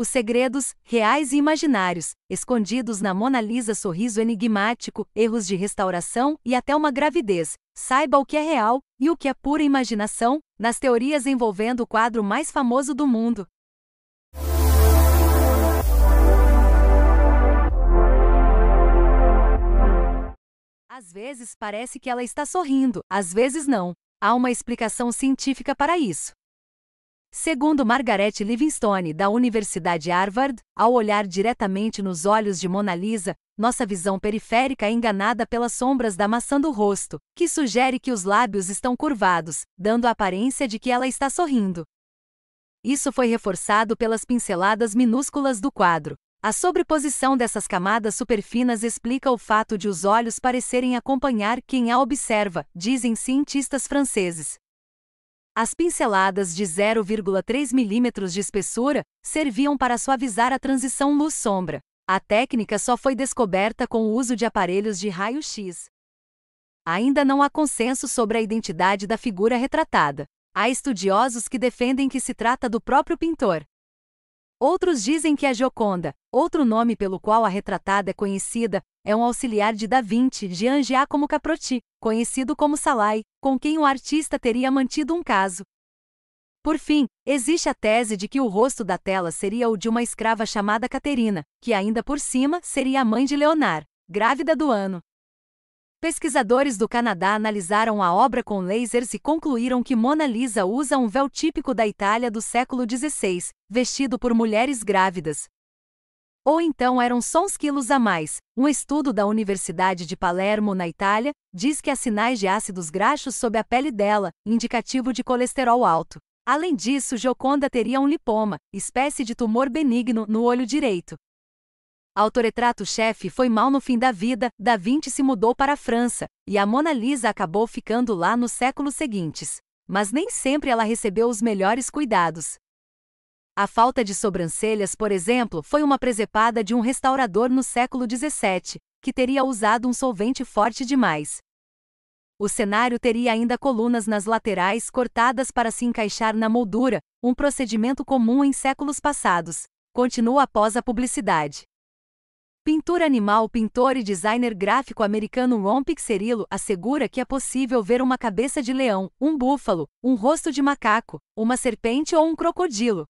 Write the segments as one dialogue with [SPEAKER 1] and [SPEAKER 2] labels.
[SPEAKER 1] Os segredos, reais e imaginários, escondidos na Mona Lisa sorriso enigmático, erros de restauração e até uma gravidez. Saiba o que é real e o que é pura imaginação, nas teorias envolvendo o quadro mais famoso do mundo. Às vezes parece que ela está sorrindo, às vezes não. Há uma explicação científica para isso. Segundo Margaret Livingstone, da Universidade Harvard, ao olhar diretamente nos olhos de Mona Lisa, nossa visão periférica é enganada pelas sombras da maçã do rosto, que sugere que os lábios estão curvados, dando a aparência de que ela está sorrindo. Isso foi reforçado pelas pinceladas minúsculas do quadro. A sobreposição dessas camadas superfinas explica o fato de os olhos parecerem acompanhar quem a observa, dizem cientistas franceses. As pinceladas de 0,3 milímetros de espessura serviam para suavizar a transição luz-sombra. A técnica só foi descoberta com o uso de aparelhos de raio-x. Ainda não há consenso sobre a identidade da figura retratada. Há estudiosos que defendem que se trata do próprio pintor, Outros dizem que a é Gioconda, outro nome pelo qual a retratada é conhecida, é um auxiliar de Da Vinci de Angiacomo Caprotti, conhecido como Salai, com quem o artista teria mantido um caso. Por fim, existe a tese de que o rosto da tela seria o de uma escrava chamada Caterina, que ainda por cima seria a mãe de Leonardo, grávida do ano. Pesquisadores do Canadá analisaram a obra com lasers e concluíram que Mona Lisa usa um véu típico da Itália do século XVI, vestido por mulheres grávidas. Ou então eram só uns quilos a mais. Um estudo da Universidade de Palermo, na Itália, diz que há sinais de ácidos graxos sob a pele dela, indicativo de colesterol alto. Além disso, Gioconda teria um lipoma, espécie de tumor benigno, no olho direito. Autoretrato-chefe foi mal no fim da vida, Da Vinci se mudou para a França, e a Mona Lisa acabou ficando lá nos séculos seguintes. Mas nem sempre ela recebeu os melhores cuidados. A falta de sobrancelhas, por exemplo, foi uma presepada de um restaurador no século XVII, que teria usado um solvente forte demais. O cenário teria ainda colunas nas laterais cortadas para se encaixar na moldura, um procedimento comum em séculos passados. Continua após a publicidade. Pintura animal, pintor e designer gráfico americano Ron Pixerillo assegura que é possível ver uma cabeça de leão, um búfalo, um rosto de macaco, uma serpente ou um crocodilo.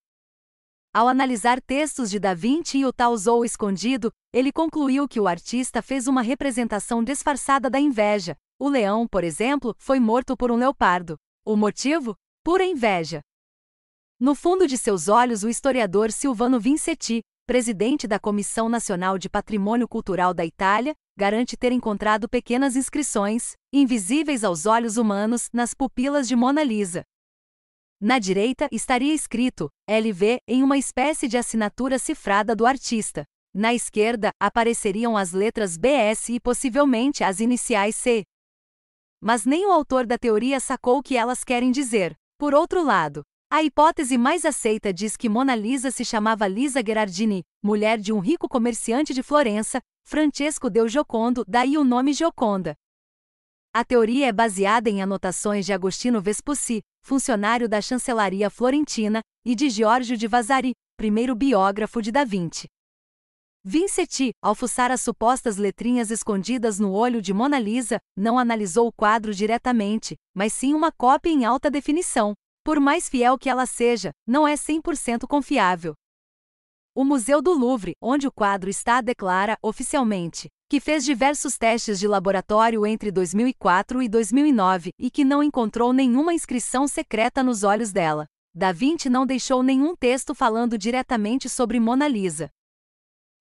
[SPEAKER 1] Ao analisar textos de Da Vinci e o tal Zou escondido, ele concluiu que o artista fez uma representação disfarçada da inveja. O leão, por exemplo, foi morto por um leopardo. O motivo? Pura inveja. No fundo de seus olhos, o historiador Silvano Vincetti, presidente da Comissão Nacional de Patrimônio Cultural da Itália, garante ter encontrado pequenas inscrições, invisíveis aos olhos humanos, nas pupilas de Mona Lisa. Na direita estaria escrito LV em uma espécie de assinatura cifrada do artista. Na esquerda apareceriam as letras BS e possivelmente as iniciais C. Mas nem o autor da teoria sacou o que elas querem dizer. Por outro lado, a hipótese mais aceita diz que Mona Lisa se chamava Lisa Gherardini, mulher de um rico comerciante de Florença, Francesco del Giocondo, daí o nome Gioconda. A teoria é baseada em anotações de Agostino Vespucci, funcionário da chancelaria florentina, e de Giorgio de Vasari, primeiro biógrafo de Da Vinci. Vincetti, ao fuçar as supostas letrinhas escondidas no olho de Mona Lisa, não analisou o quadro diretamente, mas sim uma cópia em alta definição. Por mais fiel que ela seja, não é 100% confiável. O Museu do Louvre, onde o quadro está, declara oficialmente que fez diversos testes de laboratório entre 2004 e 2009 e que não encontrou nenhuma inscrição secreta nos olhos dela. Da Vinci não deixou nenhum texto falando diretamente sobre Mona Lisa.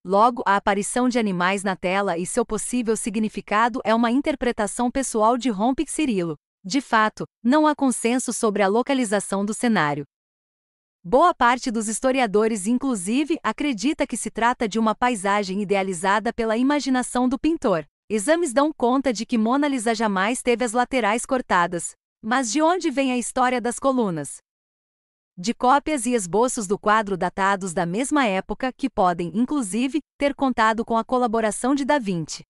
[SPEAKER 1] Logo, a aparição de animais na tela e seu possível significado é uma interpretação pessoal de Rompe Cirilo. De fato, não há consenso sobre a localização do cenário. Boa parte dos historiadores, inclusive, acredita que se trata de uma paisagem idealizada pela imaginação do pintor. Exames dão conta de que Mona Lisa jamais teve as laterais cortadas. Mas de onde vem a história das colunas? De cópias e esboços do quadro datados da mesma época, que podem, inclusive, ter contado com a colaboração de Da Vinci.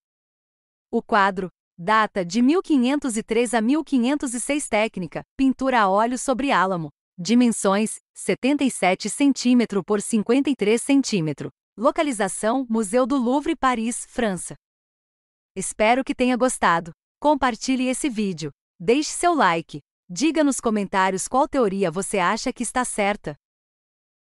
[SPEAKER 1] O quadro, Data de 1503 a 1506 Técnica, pintura a óleo sobre álamo. Dimensões, 77 cm por 53 cm. Localização, Museu do Louvre, Paris, França. Espero que tenha gostado. Compartilhe esse vídeo. Deixe seu like. Diga nos comentários qual teoria você acha que está certa.